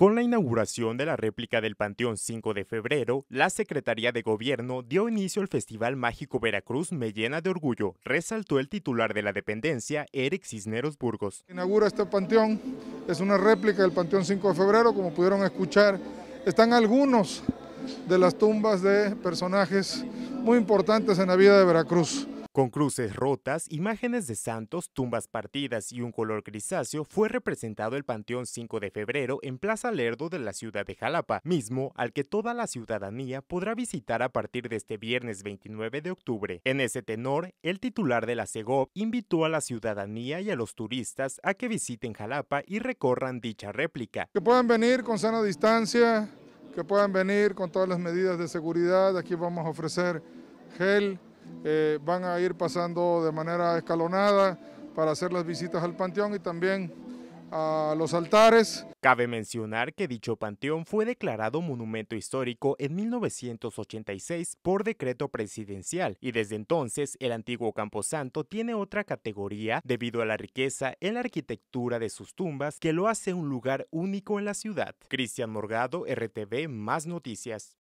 Con la inauguración de la réplica del Panteón 5 de febrero, la Secretaría de Gobierno dio inicio al Festival Mágico Veracruz Me Llena de Orgullo, resaltó el titular de la dependencia, Eric Cisneros Burgos. Inaugura este panteón, es una réplica del Panteón 5 de febrero, como pudieron escuchar, están algunos de las tumbas de personajes muy importantes en la vida de Veracruz. Con cruces rotas, imágenes de santos, tumbas partidas y un color grisáceo, fue representado el Panteón 5 de febrero en Plaza Lerdo de la ciudad de Jalapa, mismo al que toda la ciudadanía podrá visitar a partir de este viernes 29 de octubre. En ese tenor, el titular de la CEGOP invitó a la ciudadanía y a los turistas a que visiten Jalapa y recorran dicha réplica. Que puedan venir con sana distancia, que puedan venir con todas las medidas de seguridad. Aquí vamos a ofrecer gel eh, van a ir pasando de manera escalonada para hacer las visitas al panteón y también a los altares. Cabe mencionar que dicho panteón fue declarado monumento histórico en 1986 por decreto presidencial y desde entonces el antiguo Camposanto tiene otra categoría debido a la riqueza en la arquitectura de sus tumbas que lo hace un lugar único en la ciudad. Cristian Morgado, RTV, más noticias.